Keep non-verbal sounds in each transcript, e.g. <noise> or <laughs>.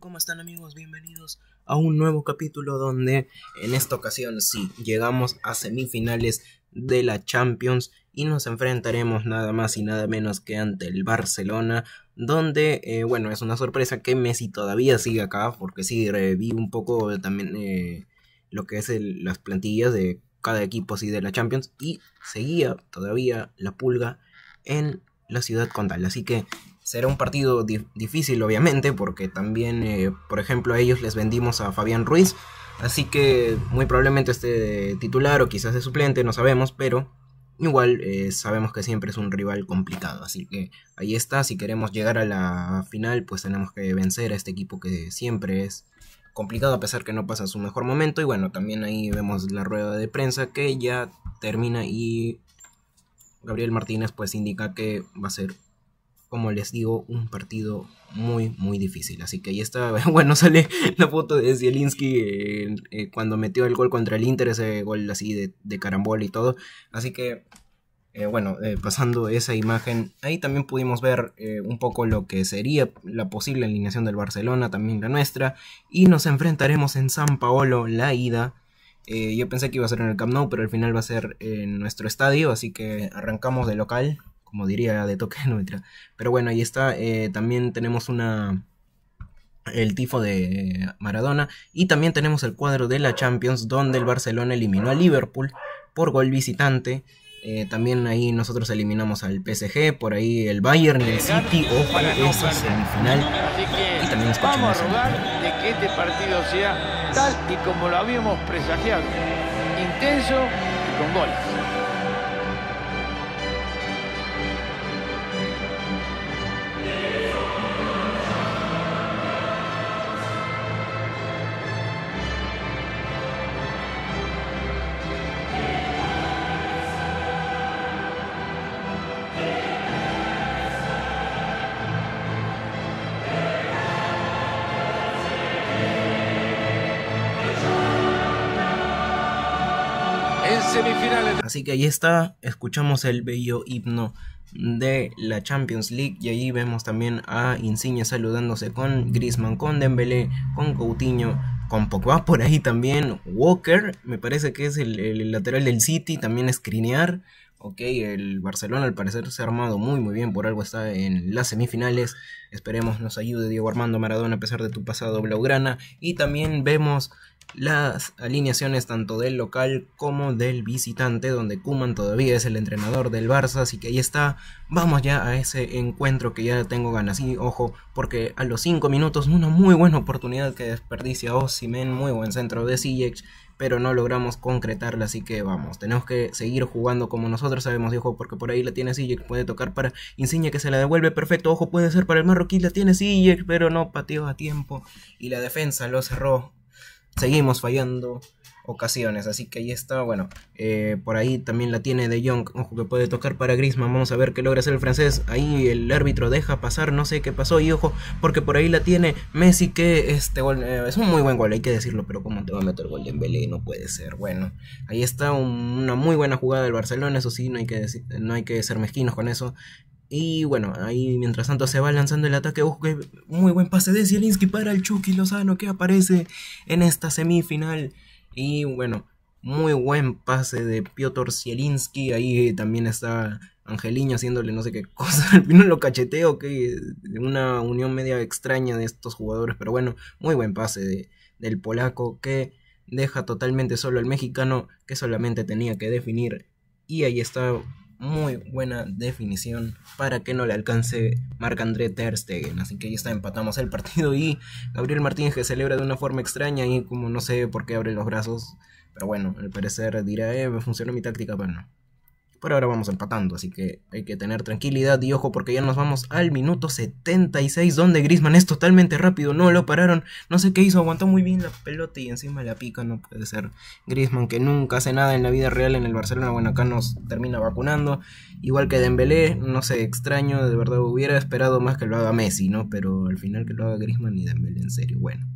¿Cómo están amigos? Bienvenidos a un nuevo capítulo donde en esta ocasión sí llegamos a semifinales de la Champions y nos enfrentaremos nada más y nada menos que ante el Barcelona donde eh, bueno es una sorpresa que Messi todavía sigue acá porque sí reví un poco también eh, lo que es las plantillas de cada equipo así de la Champions y seguía todavía la pulga en la ciudad condal así que Será un partido difícil, obviamente, porque también, eh, por ejemplo, a ellos les vendimos a Fabián Ruiz. Así que muy probablemente esté titular o quizás de suplente, no sabemos, pero igual eh, sabemos que siempre es un rival complicado. Así que ahí está, si queremos llegar a la final, pues tenemos que vencer a este equipo que siempre es complicado a pesar que no pasa su mejor momento. Y bueno, también ahí vemos la rueda de prensa que ya termina y Gabriel Martínez pues indica que va a ser como les digo, un partido muy, muy difícil. Así que ahí está, <laughs> bueno, sale la foto de Zielinski eh, eh, cuando metió el gol contra el Inter, ese gol así de, de carambola y todo. Así que, eh, bueno, pasando esa imagen, ahí también pudimos ver un poco lo que sería la posible alineación del Barcelona, también la nuestra. Y nos enfrentaremos en San Paolo, la ida. yo pensé que iba a ser en el Camp Nou, pero al final va a ser en nuestro estadio, así que arrancamos de local como diría de toque, <laughs> neutra Pero bueno, ahí está. Eh, también tenemos una el tifo de Maradona y también tenemos el cuadro de la Champions donde el Barcelona eliminó a Liverpool por gol visitante. Eh, también ahí nosotros eliminamos al PSG, por ahí el Bayern y el City, ojo esa semifinal. Y también Vamos a rogar de que este partido sea tal y como lo habíamos presagiado, intenso y con goles. Así que ahí está, escuchamos el bello himno de la Champions League y ahí vemos también a Insigne saludándose con Griezmann, con Dembélé, con Coutinho, con Pogba por ahí también, Walker, me parece que es el, lateral del City, también Skriniar, ok, el Barcelona al parecer se ha armado muy muy bien, por algo está en las semifinales, esperemos nos ayude Diego Armando Maradona a pesar de tu pasado blaugrana y también vemos las alineaciones tanto del local como del visitante, donde Kuman todavía es el entrenador del Barça, así que ahí está, vamos ya a ese encuentro que ya tengo ganas y ojo, porque a los 5 minutos una muy buena oportunidad que desperdicia Osimen, muy buen centro de Sijek pero no logramos concretarla, así que vamos, tenemos que seguir jugando como nosotros sabemos, y ojo, porque por ahí la tiene Sijek puede tocar para Insigne que se la devuelve, perfecto, ojo, puede ser para el marroquí, la tiene Sijek, pero no pateó a tiempo, y la defensa lo cerró seguimos fallando ocasiones. Así que ahí está, bueno, eh, por ahí también la tiene De Jong, ojo que puede tocar para Grisman, vamos a ver qué logra hacer el francés. Ahí el árbitro deja pasar, no sé qué pasó, y ojo, porque por ahí la tiene Messi, que este gol eh, es un muy buen gol, hay que decirlo, pero ¿cómo te va a meter gol de Mbélé, No puede ser, bueno, ahí está una muy buena jugada del Barcelona, eso sí, no hay que, no hay que ser mezquinos con eso. Y bueno, ahí mientras tanto se va lanzando el ataque. Ojo que muy buen pase de Zielinski para el Chucky Lozano que aparece en esta semifinal. Y bueno, muy buen pase de Piotr Zielinski. Ahí también está Angeliño haciéndole no sé qué cosa. <laughs> Al final lo cacheteo, que una unión media extraña de estos jugadores. Pero bueno, muy buen pase del polaco que deja totalmente solo al mexicano que solamente tenía que definir. Y ahí está muy buena definición para que no le alcance Marc-André Ter Stegen. Así que ahí está, empatamos el partido y Gabriel Martínez que celebra de una forma extraña y como no sé por qué abre los brazos. Pero bueno, al parecer dirá, eh, funcionó mi táctica, pero no. Pero ahora vamos empatando, así que hay que tener tranquilidad y ojo porque ya nos vamos al minuto 76 donde Grisman es totalmente rápido, no lo pararon, no sé qué hizo, aguantó muy bien la pelota y encima la pica, no puede ser. Grisman que nunca hace nada en la vida real en el Barcelona, bueno acá nos termina vacunando, igual que Dembélé, no sé, extraño, de verdad hubiera esperado más que lo haga Messi, ¿no? Pero al final que lo haga Grisman y Dembélé en serio, bueno.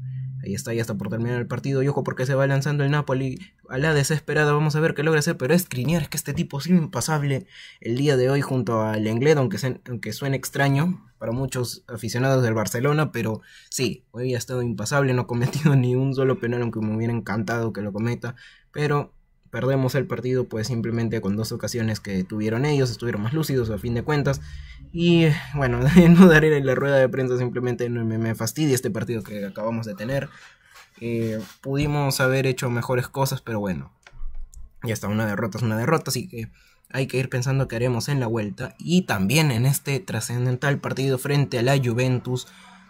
Ahí está, ya está por terminar el partido. Y ojo porque se va lanzando el Napoli. A la desesperada, vamos a ver qué logra hacer. Pero es Criniar, es que este tipo es impasable el día de hoy junto al inglés, aunque, aunque suene extraño para muchos aficionados del Barcelona. Pero sí, hoy ha estado impasable, no ha cometido <laughs> ni un solo penal, aunque me hubiera encantado que lo cometa. Pero perdemos el partido pues simplemente con dos ocasiones que tuvieron ellos, estuvieron más lúcidos a fin de cuentas. Y bueno, <laughs> no daré la rueda de prensa, simplemente me, me fastidia este partido que acabamos de tener. Eh, pudimos haber hecho mejores cosas, pero bueno, ya está, una derrota es una derrota, así que hay que ir pensando qué haremos en la vuelta y también en este trascendental partido frente a la Juventus,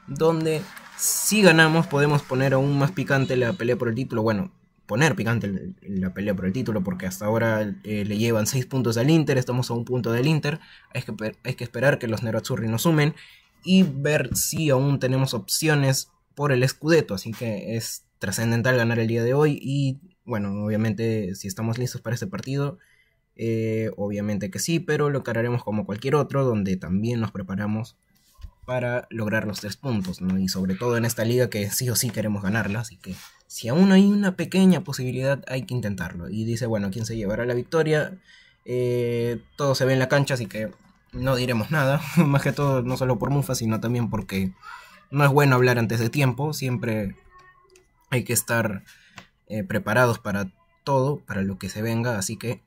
donde si ganamos podemos poner aún más picante la pelea por el título. Bueno, poner picante la pelea por el título, porque hasta ahora eh, le llevan 6 puntos al Inter, estamos a un punto del Inter, hay que, que esperar que los Nerazzurri nos sumen y ver si aún tenemos opciones por el Scudetto, así que es trascendental ganar el día de hoy y bueno, obviamente si estamos listos para este partido, eh, obviamente que sí, pero lo cargaremos como cualquier otro, donde también nos preparamos para lograr los tres puntos, Y sobre todo en esta liga que sí o sí queremos ganarla, así que si aún hay una pequeña posibilidad, hay que intentarlo. Y dice, bueno, ¿quién se llevará la victoria, eh, todo se ve en la cancha, así que no diremos nada. <laughs> Más que todo, no solo por Mufa, sino también porque no es bueno hablar antes de tiempo. Siempre hay que estar eh, preparados para todo, para lo que se venga. Así que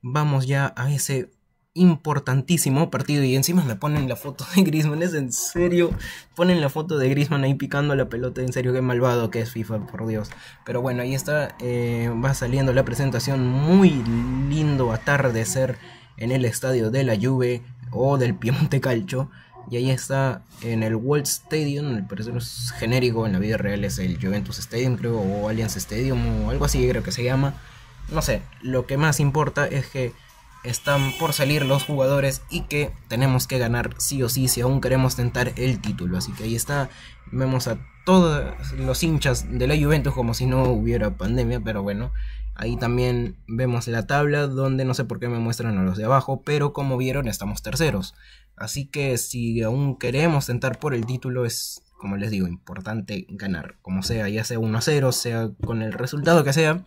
vamos ya a ese importantísimo partido y encima me ponen la foto de Griezmann, es en serio, ponen la foto de Griezmann ahí picando la pelota, en serio, qué malvado que es FIFA, por Dios. Pero bueno, ahí está, eh, va saliendo la presentación, muy lindo atardecer en el estadio de la Juve o del Piemonte Calcho Y ahí está en el World Stadium, el parecer es genérico, en la vida real es el Juventus Stadium, creo, o Allianz Stadium, o algo así, creo que se llama. No sé, lo que más importa es que están por salir los jugadores y que tenemos que ganar sí o sí si aún queremos tentar el título. Así que ahí está, vemos a todos los hinchas de la Juventus como si no hubiera pandemia, pero bueno, ahí también vemos la tabla donde no sé por qué me muestran a los de abajo, pero como vieron estamos terceros. Así que si aún queremos tentar por el título es, como les digo, importante ganar, como sea, ya sea 1-0, sea con el resultado que sea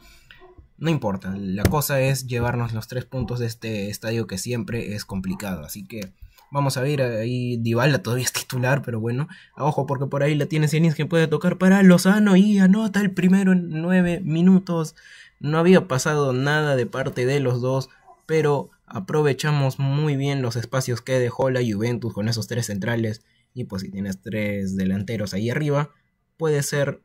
no importa, la cosa es llevarnos los tres puntos de este estadio que siempre es complicado. Así que vamos a ver, ahí Dybala todavía es titular, pero bueno, ojo porque por ahí la tiene en que puede tocar para Lozano y anota el primero en nueve minutos. No había pasado nada de parte de los dos, pero aprovechamos muy bien los espacios que dejó la Juventus con esos tres centrales. Y pues si tienes tres delanteros ahí arriba, puede ser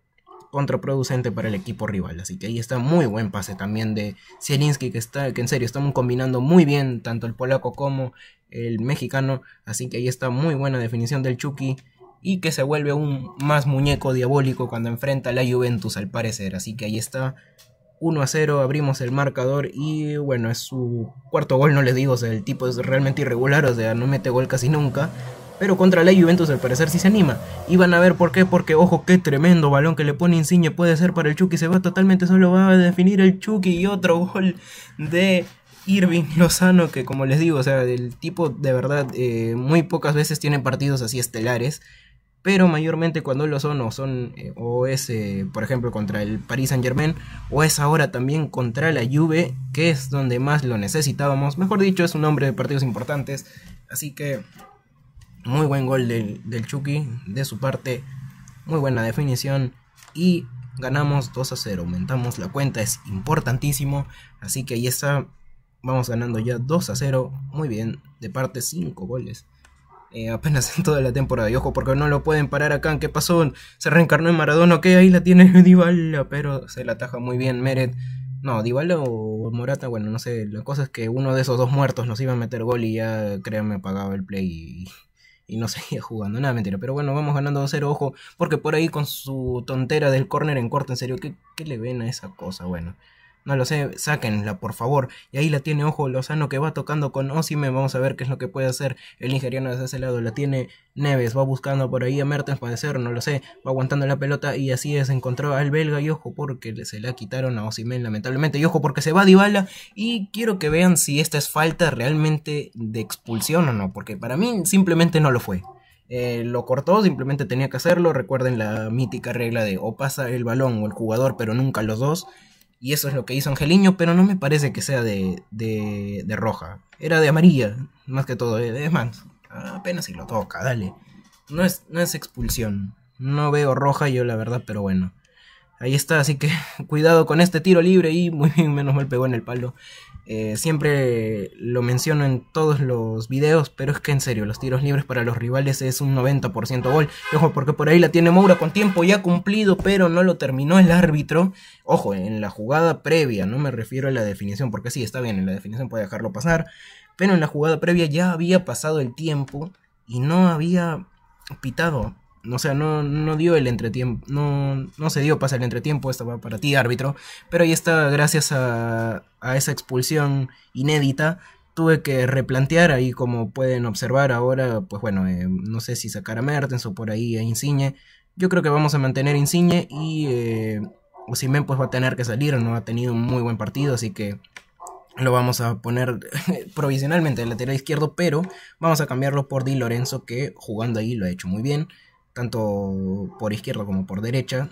contraproducente para el equipo rival. Así que ahí está muy buen pase también de Zielinski, que, está, que en serio estamos combinando muy bien tanto el polaco como el mexicano. Así que ahí está muy buena definición del Chucky y que se vuelve un más muñeco diabólico cuando enfrenta a la Juventus al parecer. Así que ahí está 1 a 0, abrimos el marcador y bueno, es su cuarto gol, no les digo, el tipo es realmente irregular, o sea, no mete gol casi nunca, pero contra la Juventus al parecer sí se anima. Y van a ver por qué, porque ojo, qué tremendo balón que le pone Insigne puede ser para el Chucky. Se va totalmente, solo va a definir el Chucky y otro gol de Irving Lozano, que como les digo, o sea, el tipo de verdad eh, muy pocas veces tiene partidos así estelares. Pero mayormente cuando lo son, o son, eh, o es, eh, por ejemplo, contra el Paris Saint Germain, o es ahora también contra la Juve, que es donde más lo necesitábamos. Mejor dicho, es un hombre de partidos importantes. Así que muy buen gol del, del Chucky de su parte. Muy buena definición. Y ganamos 2 a 0. Aumentamos la cuenta. Es importantísimo. Así que ahí está. Vamos ganando ya 2 a 0. Muy bien. De parte 5 goles. Eh, apenas en toda la temporada. Y ojo, porque no lo pueden parar acá. ¿Qué pasó? Se reencarnó en Maradona. Ok, ahí la tiene Dybala. Pero se la ataja muy bien Mered, No, Dybala o Morata, bueno, no sé. La cosa es que uno de esos dos muertos nos iba a meter gol y ya, créanme, apagaba el play y y no <laughs> seguía jugando, nada mentira. Pero bueno, vamos ganando 2-0, ojo, porque por ahí con su tontera del córner en corto, en serio, ¿qué, ¿qué, le ven a esa cosa? Bueno, no lo sé, sáquenla, por favor. Y ahí la tiene Ojo Lozano que va tocando con Osime. Vamos a ver qué es lo que puede hacer el nigeriano desde ese lado. La tiene Neves, va buscando por ahí a Mertens, para ser, no lo sé. Va aguantando la pelota y así es. Encontró al belga y ojo porque se la quitaron a Osime, lamentablemente. Y ojo porque se va Dybala. Y quiero que vean si esta es falta realmente de expulsión o no, porque para mí simplemente no lo fue. Eh, lo cortó, simplemente tenía que hacerlo. Recuerden la mítica regla de o pasa el balón o el jugador, pero nunca los dos. Y eso es lo que hizo Angeliño, pero no me parece que sea de, de, de roja. Era de amarilla, más que todo. Eh, es más, apenas si lo toca, dale. No es, no es expulsión. No veo roja yo, la verdad, pero bueno. Ahí está, así que <laughs> cuidado con este tiro libre y muy bien, menos mal pegó en el palo. Eh, siempre lo menciono en todos los videos, pero es que en serio, los tiros libres para los rivales es un 90% gol. ojo, porque por ahí la tiene Moura con tiempo ya cumplido, pero no lo terminó el árbitro. Ojo, en la jugada previa, no me refiero a la definición, porque sí, está bien, en la definición puede dejarlo pasar, pero en la jugada previa ya había pasado el tiempo y no había pitado o sea, no, no dio el entretiempo, no, no se dio pasa el entretiempo, estaba para ti árbitro, pero ahí está, gracias a, a esa expulsión inédita, tuve que replantear ahí como pueden observar ahora, pues bueno, eh, no sé si sacar a Mertens o por ahí a Insigne. Yo creo que vamos a mantener Insigne y eh, Osimen pues va a tener que salir, no ha tenido un muy buen partido, así que lo vamos a poner <laughs> provisionalmente de lateral izquierdo, pero vamos a cambiarlo por Di Lorenzo que jugando ahí lo ha hecho muy bien tanto por izquierda como por derecha.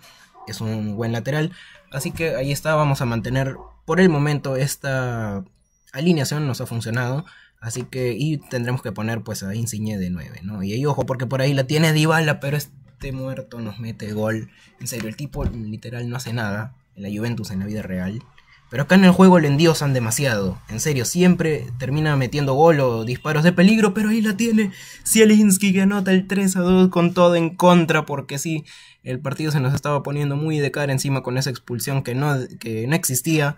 Es un buen lateral. Así que ahí está, vamos a mantener por el momento esta alineación, nos ha funcionado. Así que, y tendremos que poner pues a Insigne de 9, Y ahí ojo, porque por ahí la tiene Dybala, pero este muerto nos mete gol. En serio, el tipo literal no hace nada en la Juventus, en la vida real. Pero acá en el juego le endiosan demasiado. En serio, siempre termina metiendo gol o disparos de peligro, pero ahí la tiene Zielinski que anota el 3 a 2 con todo en contra, porque sí, el partido se nos estaba poniendo muy de cara encima con esa expulsión que no, no existía.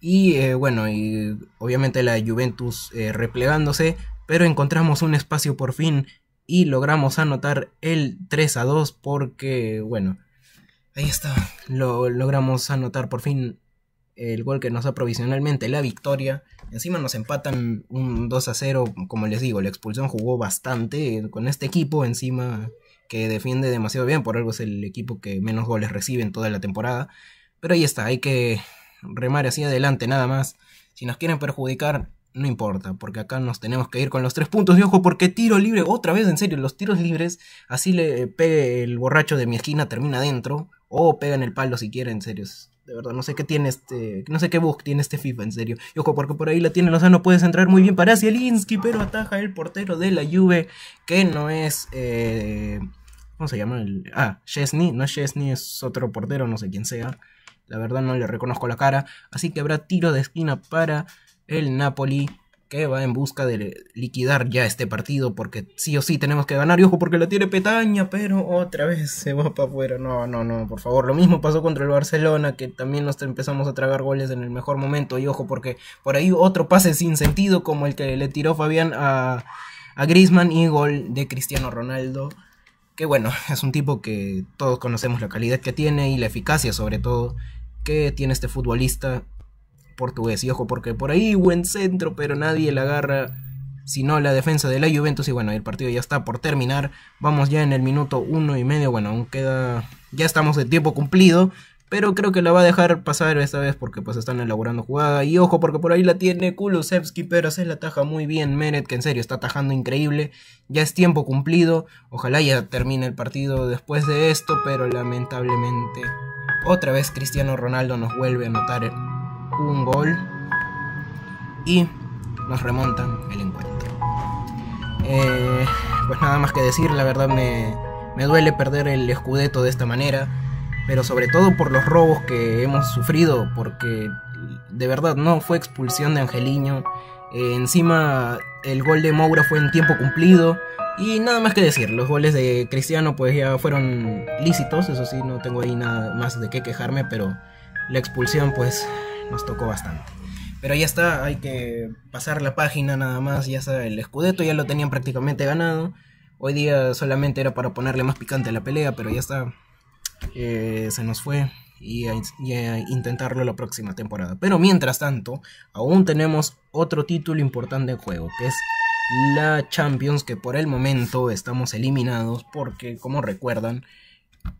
Y eh, bueno, y obviamente la Juventus eh, replegándose, pero encontramos un espacio por fin y logramos anotar el 3 a 2 porque, bueno, ahí está, lo logramos anotar por fin el gol que nos da provisionalmente la victoria. Encima nos empatan un 2 a 0, como les digo, la expulsión jugó bastante con este equipo, encima que defiende demasiado bien, por algo es el equipo que menos goles recibe en toda la temporada. Pero ahí está, hay que remar así adelante nada más. Si nos quieren perjudicar, no importa, porque acá nos tenemos que ir con los tres puntos. de ojo, porque tiro libre, otra vez, en serio, los tiros libres, así le pegue el borracho de mi esquina, termina adentro, o pega en el palo si quiere, en serio, de verdad, no sé qué tiene este. No sé qué bug tiene este FIFA, en serio. Y ojo, porque por ahí la tiene no puedes entrar muy bien para Zielinski, pero ataja el portero de la Juve, que no es. Eh, ¿Cómo se llama? ah, Chesney. No es Chesney, es otro portero, no sé quién sea. La verdad, no le reconozco la cara. Así que habrá tiro de esquina para el Napoli que va en busca de liquidar ya este partido porque sí o sí tenemos que ganar. Y ojo, porque lo tiene petaña, pero otra vez se va para afuera. No, no, no, por favor. Lo mismo pasó contra el Barcelona, que también nos empezamos a tragar goles en el mejor momento. Y ojo, porque por ahí otro pase sin sentido, como el que le tiró Fabián a, a Grisman y gol de Cristiano Ronaldo. Que bueno, <laughs> es un tipo que todos conocemos la calidad que tiene y la eficacia, sobre todo, que tiene este futbolista portugués. Y ojo, porque por ahí buen centro, pero nadie la agarra. Sino la defensa de la Juventus. Y bueno, el partido ya está por terminar. Vamos ya en el minuto uno y medio. Bueno, aún queda. Ya estamos de tiempo cumplido. Pero creo que la va a dejar pasar esta vez porque pues están elaborando jugada. Y ojo, porque por ahí la tiene Kulusevski, pero se la taja muy bien Meret, que en serio está tajando increíble. Ya es tiempo cumplido. Ojalá ya termine el partido después de esto, pero lamentablemente otra vez Cristiano Ronaldo nos vuelve a en un gol y nos remontan el encuentro. Eh, pues nada más que decir, la verdad me, duele perder el escudeto de esta manera, pero sobre todo por los robos que hemos sufrido, porque de verdad no fue expulsión de Angeliño. Eh, encima el gol de Moura fue en tiempo cumplido. Y nada más que decir, los goles de Cristiano pues ya fueron lícitos, eso sí, no tengo ahí nada más de qué quejarme, pero la expulsión pues nos tocó bastante. Pero ya está, hay que pasar la página nada más, ya está, el escudeto ya lo tenían prácticamente ganado. Hoy día solamente era para ponerle más picante a la pelea, pero ya está, eh, se nos fue y y a intentarlo la próxima temporada. Pero mientras tanto, aún tenemos otro título importante en juego, que es la Champions, que por el momento estamos eliminados porque, como recuerdan,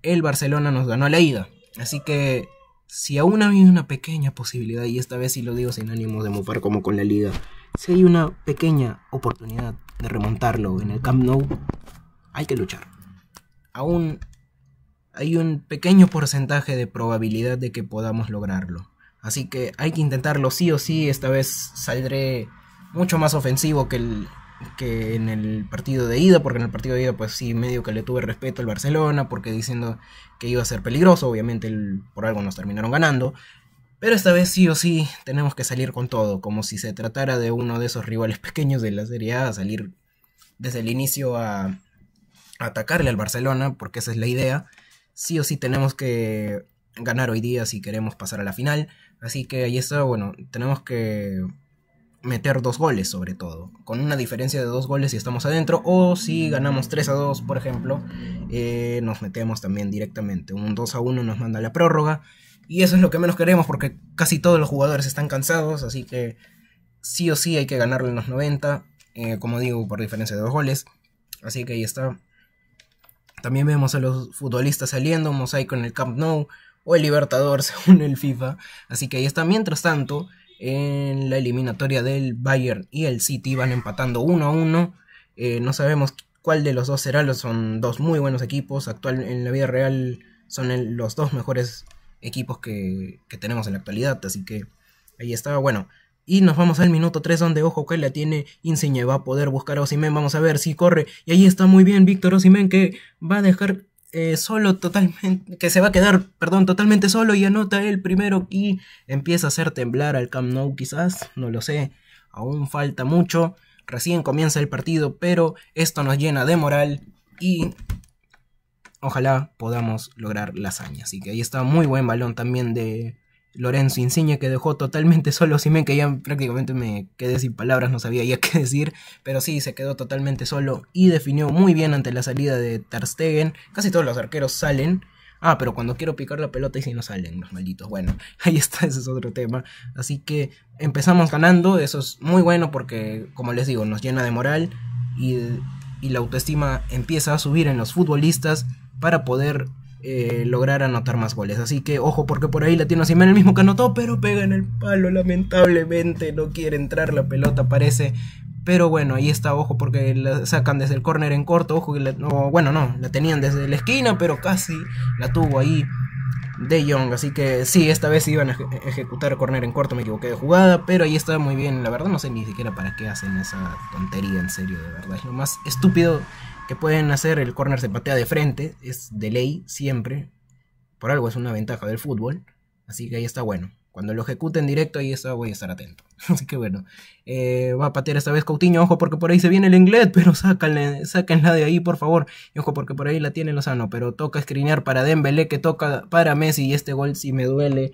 el Barcelona nos ganó la ida. Así que si aún hay una pequeña posibilidad, y esta vez sí lo digo sin ánimo de mofar como con la liga, si hay una pequeña oportunidad de remontarlo en el Camp Nou, hay que luchar. Aún hay un pequeño porcentaje de probabilidad de que podamos lograrlo. Así que hay que intentarlo sí o sí, esta vez saldré mucho más ofensivo que el, que en el partido de ida, porque en el partido de ida pues sí medio que le tuve respeto al Barcelona, porque diciendo que iba a ser peligroso, obviamente el, por algo nos terminaron ganando, pero esta vez sí o sí tenemos que salir con todo, como si se tratara de uno de esos rivales <laughs> pequeños de la Serie A, salir desde el inicio a atacarle al Barcelona, porque esa es la idea, sí o sí tenemos que ganar hoy día si queremos pasar a la final, así que ahí está, bueno, tenemos que meter dos goles sobre todo. Con una diferencia de dos goles si estamos adentro o si ganamos 3 a 2 por ejemplo, eh, nos metemos también directamente. Un 2 a 1 nos manda la prórroga y eso es lo que menos queremos porque casi todos los jugadores están cansados, así que sí o sí hay que ganarle en los 90, eh, como digo, por diferencia de dos goles. Así que ahí está. También vemos a los futbolistas saliendo, Mosaico en el Camp Nou o el Libertador <laughs> según el FIFA. Así que ahí está. Mientras tanto, en la eliminatoria del Bayern y el City van empatando uno a uno, eh, no sabemos cuál de los dos será, los son dos muy buenos equipos. Actual, en la vida real son los dos mejores equipos que, tenemos en la actualidad, así que ahí estaba. Bueno, y nos vamos al minuto 3 donde ojo que la tiene Insigne, va a poder buscar a Osimen, vamos a ver si corre. Y ahí está muy bien Víctor Osimen que va a dejar eh, solo totalmente, que se va a quedar, perdón, totalmente solo y anota el primero y empieza a hacer temblar al Camp Nou quizás, no lo sé, aún falta mucho, recién comienza el partido, pero esto nos llena de moral y ojalá podamos lograr la hazaña. Así que ahí está muy buen balón también de Lorenzo Insigne que dejó totalmente <laughs> solo Simen que ya prácticamente me quedé sin palabras, no sabía ya qué decir, pero sí se quedó totalmente solo y definió muy bien ante la salida de Tarstegen. Casi todos los arqueros salen. Ah, pero cuando quiero picar la pelota y si no salen los malditos. Bueno, <laughs> ahí está, ese es otro tema. Así que empezamos ganando, eso es muy bueno porque como les digo, nos llena de moral y la autoestima empieza a subir en los futbolistas para poder eh, lograr anotar más goles. Así que ojo, porque por ahí la tiene el mismo que anotó, pero pega en el palo, lamentablemente. No quiere entrar la pelota, parece. Pero bueno, ahí está, ojo, porque la sacan desde el córner en corto. Ojo, bueno, no, la tenían desde la esquina, pero casi la tuvo ahí de Young. Así que sí, esta vez iban a ejecutar corner en corto, me equivoqué de jugada, pero ahí está muy bien. La verdad no sé ni siquiera para qué hacen esa tontería, en serio, de verdad. Es lo más estúpido que pueden hacer, el corner se patea de frente, es de ley siempre, por algo es una ventaja del fútbol, así que ahí está bueno. Cuando lo ejecuten directo, ahí eso voy a estar atento. <laughs> Así que bueno, eh, va a patear esta vez Coutinho, ojo porque por ahí se viene el inglés, pero sáquenla de ahí, por favor. Y ojo porque por ahí la tiene Lozano, pero toca escrinear para Dembélé, que toca para Messi, y este gol sí me duele,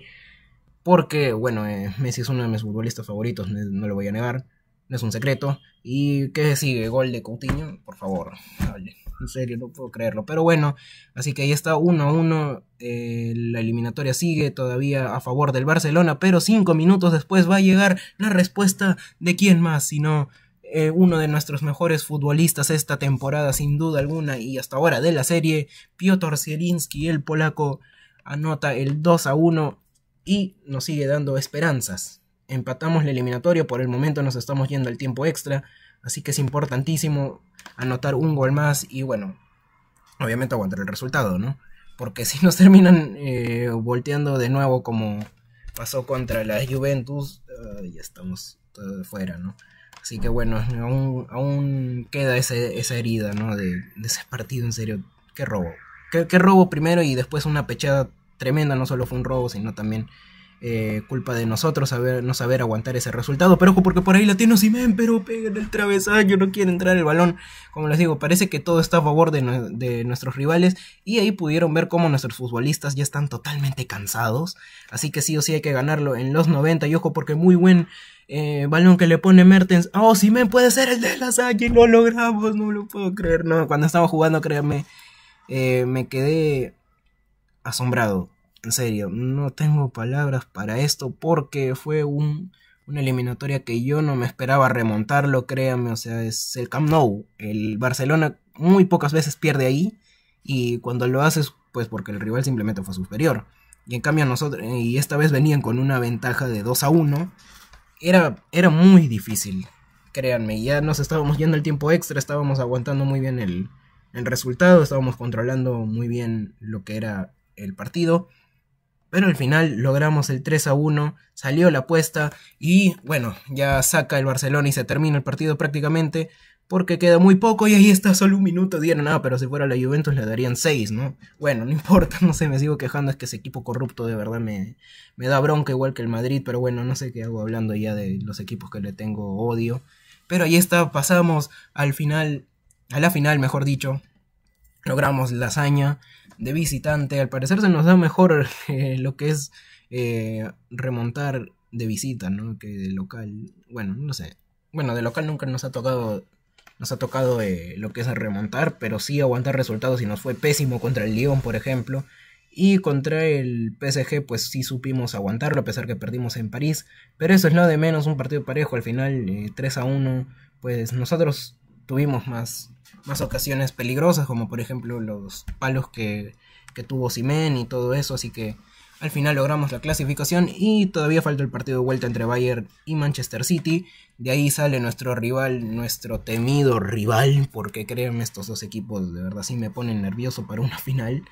porque, bueno, eh, Messi es uno de mis futbolistas favoritos, no lo voy a negar no es un secreto. ¿Y qué sigue? Gol de Coutinho, por favor. Dale. En serio, no puedo creerlo. Pero bueno, así que ahí está 1 1. Eh, la eliminatoria sigue todavía a favor del Barcelona, pero cinco minutos después va a llegar la respuesta de quién más, sino eh, uno de nuestros mejores futbolistas esta temporada, sin duda alguna, y hasta ahora de la serie, Piotr Zielinski, el polaco, anota el 2 a 1 y nos sigue dando esperanzas empatamos la el eliminatoria, por el momento nos estamos yendo al tiempo extra, así que es importantísimo anotar un gol más y bueno, obviamente aguantar el resultado, ¿no? Porque si nos terminan eh, volteando de nuevo como pasó contra la Juventus, eh, ya estamos eh, fuera, ¿no? Así que bueno, aún, queda esa herida, ¿no? De, ese partido, en serio, qué robo. Qué, qué robo primero y después una pechada tremenda, no solo fue un robo, sino también eh, culpa de nosotros no saber aguantar ese resultado. Pero ojo, porque por ahí latinos tiene men, pero pegan el travesaño, no quiere entrar el balón. Como les digo, parece que todo está a favor de, nuestros rivales. Y ahí pudieron ver cómo nuestros futbolistas ya están totalmente cansados. Así que sí o sí hay que ganarlo en los 90. Y ojo, porque muy buen eh, balón que le pone Mertens. Oh, ah, si puede ser el de la y lo logramos, no lo puedo creer. No, cuando estaba jugando, créanme, eh, me quedé asombrado en serio, no tengo palabras para esto porque fue una eliminatoria que yo no me esperaba remontarlo, créanme, O sea, es el Camp Nou. El Barcelona muy pocas veces pierde ahí y cuando lo haces, pues porque el rival simplemente fue superior. Y en cambio nosotros, y esta vez venían con una ventaja de 2 a 1. Era, era muy difícil, créanme. Ya nos estábamos yendo el tiempo extra, estábamos aguantando muy bien el, el resultado, estábamos controlando muy bien lo que era el partido. Pero al final logramos el 3 a 1, salió la apuesta y bueno, ya saca el Barcelona y se termina el partido prácticamente porque queda muy poco y ahí está solo un minuto, dieron nada, ah, pero si fuera la Juventus le darían 6, ¿no? Bueno, no <laughs> importa, no sé, me sigo quejando, es que ese equipo corrupto de verdad me, me da bronca igual que el Madrid, pero bueno, no sé qué hago hablando ya de los equipos que le tengo odio. Pero ahí está, pasamos al final, a la final, mejor dicho, logramos la hazaña, de visitante. Al parecer se nos da mejor <laughs> eh, lo que es eh, remontar de visita, ¿no? Que de local. Bueno, no sé. Bueno, de local nunca nos ha tocado. Nos ha tocado eh, lo que es remontar, pero sí aguantar resultados y nos fue pésimo contra el Lyon, por ejemplo. Y contra el PSG, pues sí supimos aguantarlo, a pesar que perdimos en París. Pero eso es nada de menos, un partido parejo. Al final, 3 a 1. Pues nosotros tuvimos más, ocasiones peligrosas, como por ejemplo los palos que, que tuvo Simen y todo eso, así que al final logramos la clasificación y todavía falta el partido de vuelta entre Bayern y Manchester City. De ahí sale nuestro rival, nuestro temido rival, porque créanme, estos dos equipos de verdad sí me ponen nervioso para una final.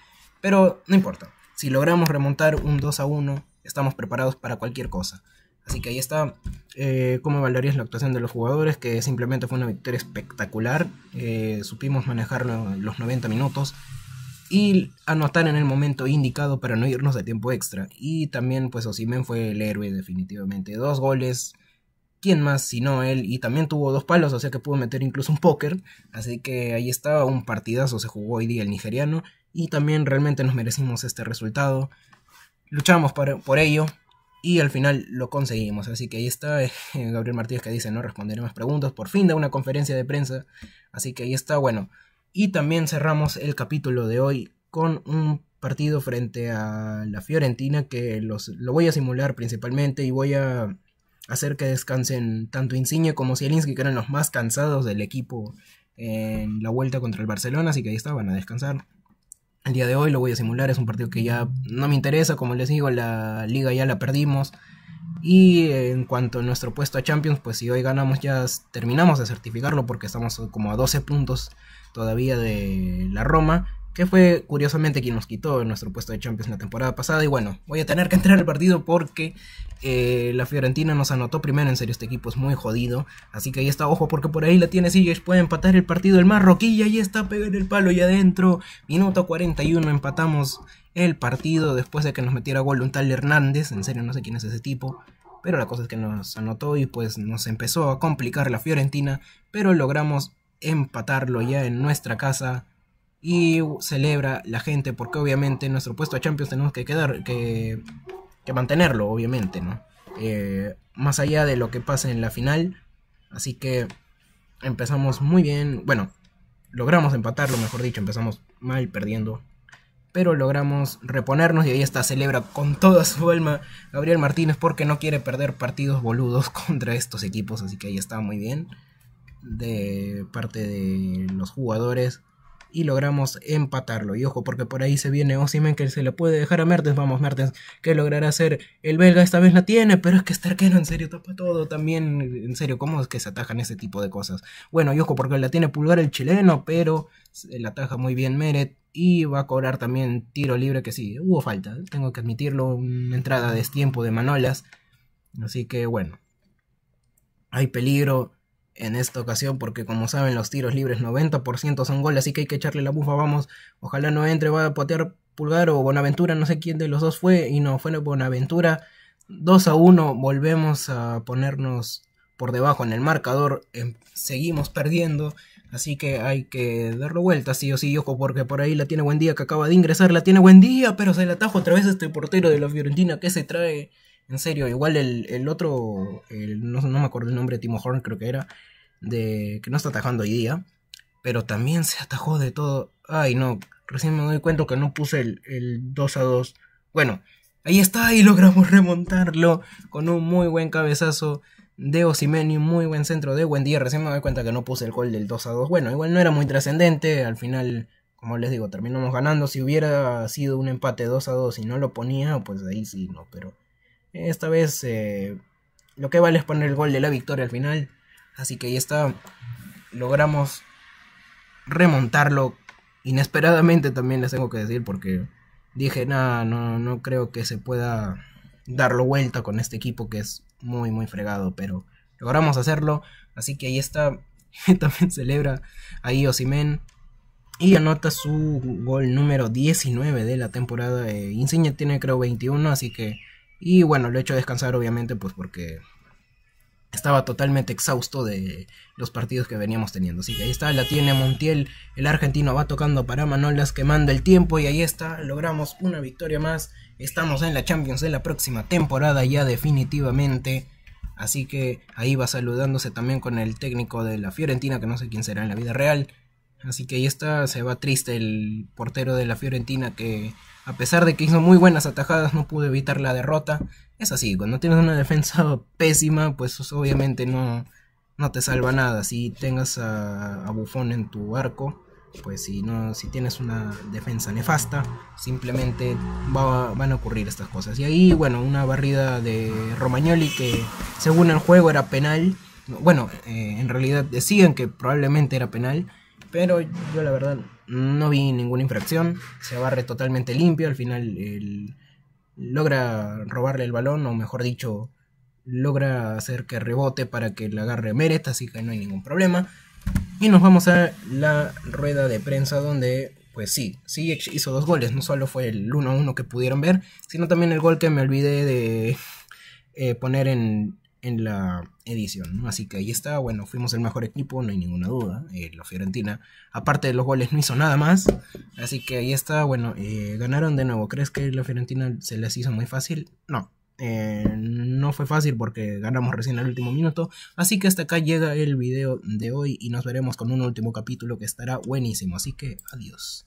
Pero no importa, si logramos remontar un 2 a 1, estamos preparados para cualquier cosa. Así que ahí está eh, cómo valorías la actuación de los jugadores, que simplemente fue una victoria espectacular. Eh, supimos manejar los 90 minutos y anotar en el momento indicado para no irnos de tiempo extra. Y también pues Osimen fue el héroe definitivamente. Dos goles, ¿quién más sino él? Y también tuvo dos palos, o sea que pudo meter incluso un póker. Así que ahí estaba un partidazo, se jugó hoy día el nigeriano. Y también realmente nos merecimos este resultado. Luchamos por, por ello, y al final lo conseguimos. Así que ahí está eh, Gabriel Martínez que dice, no responderé más preguntas. Por fin da una conferencia de prensa. Así que ahí está, bueno. Y también cerramos el capítulo de hoy con un partido frente a la Fiorentina que los, lo voy a simular principalmente y voy a hacer que descansen tanto Insigne como Zielinski, que eran los más cansados del equipo en la vuelta contra el Barcelona. Así que ahí está, van a descansar el día de hoy lo voy a simular, es un partido que ya no me interesa, como les digo, la liga ya la perdimos. Y en cuanto a nuestro puesto a Champions, pues si hoy ganamos ya terminamos de certificarlo porque estamos como a 12 puntos todavía de la Roma que fue curiosamente quien nos quitó nuestro puesto de Champions la temporada pasada. Y bueno, voy a tener que entrar al partido porque eh, la Fiorentina nos anotó primero. En serio, este equipo es muy jodido. Así que ahí está, ojo, porque por ahí la tiene Sillage. Puede empatar el partido el Marroquí. Y ahí está, pegar el palo y adentro. Minuto 41, empatamos el partido después de que nos metiera gol un tal Hernández. En serio, no sé quién es ese tipo. Pero la cosa es que nos anotó y pues nos empezó a complicar la Fiorentina. Pero logramos empatarlo ya en nuestra casa y celebra la gente porque obviamente nuestro puesto a Champions tenemos que quedar, que, que mantenerlo, obviamente, ¿no? Eh, más allá de lo que pase en la final. Así que empezamos muy bien, bueno, logramos empatarlo, mejor dicho, empezamos mal perdiendo. Pero logramos reponernos y ahí está, celebra con toda su alma Gabriel Martínez porque no quiere perder partidos boludos <laughs> contra estos equipos, así que ahí está muy bien. De parte de los jugadores, y logramos empatarlo. Y ojo, porque por ahí se viene Osimen que se le puede dejar a Mertens. Vamos, Mertens, que logrará hacer el belga. Esta vez la tiene, pero es que este arquero en serio tapa todo también. En serio, ¿cómo es que se atajan ese tipo de cosas? Bueno, y ojo, porque la tiene Pulgar el chileno, pero se la ataja muy bien Meret. Y va a cobrar también tiro libre que sí, hubo falta, tengo que admitirlo, una entrada de tiempo de Manolas. Así que bueno, hay peligro en esta ocasión, porque como saben, los tiros libres 90% son goles así que hay que echarle la bufa, vamos. Ojalá no entre, va a patear Pulgar o Bonaventura, no sé quién de los dos fue, y no, fue Bonaventura. 2 a 1, volvemos a ponernos por debajo en el marcador, em, seguimos perdiendo, así que hay que darlo vuelta, sí o sí, ojo, porque por ahí la tiene buen día que acaba de ingresar, la tiene buen día, pero se la atajo otra vez este portero de la Fiorentina que se trae en serio, igual el, el otro, el, no, no, me acuerdo el nombre, Timo Horn creo que era, de que no está atajando hoy día, pero también se atajó de todo. Ay, no, recién me doy cuenta que no puse el, 2 a 2. Bueno, ahí está y logramos remontarlo con un muy buen cabezazo de Osimeni, muy buen centro de día Recién me doy cuenta que no puse el gol del 2 a 2. Bueno, igual no era muy trascendente. Al final, como les digo, terminamos ganando. Si hubiera sido un empate 2 a 2 y no lo ponía, pues ahí sí, no. Pero esta vez eh, lo que vale es poner el gol de la victoria al final. Así que ahí está. Logramos remontarlo inesperadamente también les tengo que decir porque dije, nada, no, no creo que se pueda darlo vuelta con este equipo que es muy, muy fregado, pero logramos hacerlo, así que ahí está, <laughs> también celebra ahí Osimen y anota su gol número 19 de la temporada, eh, Insigne tiene creo 21, así que y bueno, lo he hecho descansar obviamente pues porque estaba totalmente exhausto de los partidos que veníamos teniendo. Así que ahí está, la tiene Montiel, el argentino va tocando para Manolas que manda el tiempo y ahí está, logramos una victoria más. Estamos en la Champions de la próxima temporada ya definitivamente. Así que ahí va saludándose también con el técnico de la Fiorentina, que no sé quién será en la vida real. Así que ahí está, se va triste el portero de la Fiorentina que a pesar de que hizo muy buenas atajadas no pudo evitar la derrota. Es así, cuando tienes una defensa <laughs> pésima, pues, pues obviamente no, te salva nada. Si tengas a, Bufón en tu arco, pues si no si tienes una defensa nefasta simplemente van a ocurrir estas cosas y ahí bueno una barrida de Romagnoli que según el juego era penal bueno eh, en realidad decían que probablemente era penal pero yo la verdad no vi ninguna infracción. Se barre totalmente limpio. Al final logra robarle el balón, o mejor dicho, logra hacer que rebote para que le agarre Meret, así que no hay ningún problema. Y nos vamos a la rueda de prensa donde, pues sí, sí hizo dos goles. No solo fue el 1-1 que pudieron ver, sino también el gol que me olvidé de eh, poner en en la edición. ¿no? Así que ahí está, bueno, fuimos el mejor equipo, no hay ninguna duda. Eh, la Fiorentina, aparte de los goles, no hizo nada más. Así que ahí está, bueno, eh, ganaron de nuevo. ¿Crees que la Fiorentina se les hizo muy fácil? No. Eh, no fue fácil porque ganamos recién al último minuto. Así que hasta acá llega el video de hoy y nos veremos con un último capítulo que estará buenísimo. Así que adiós.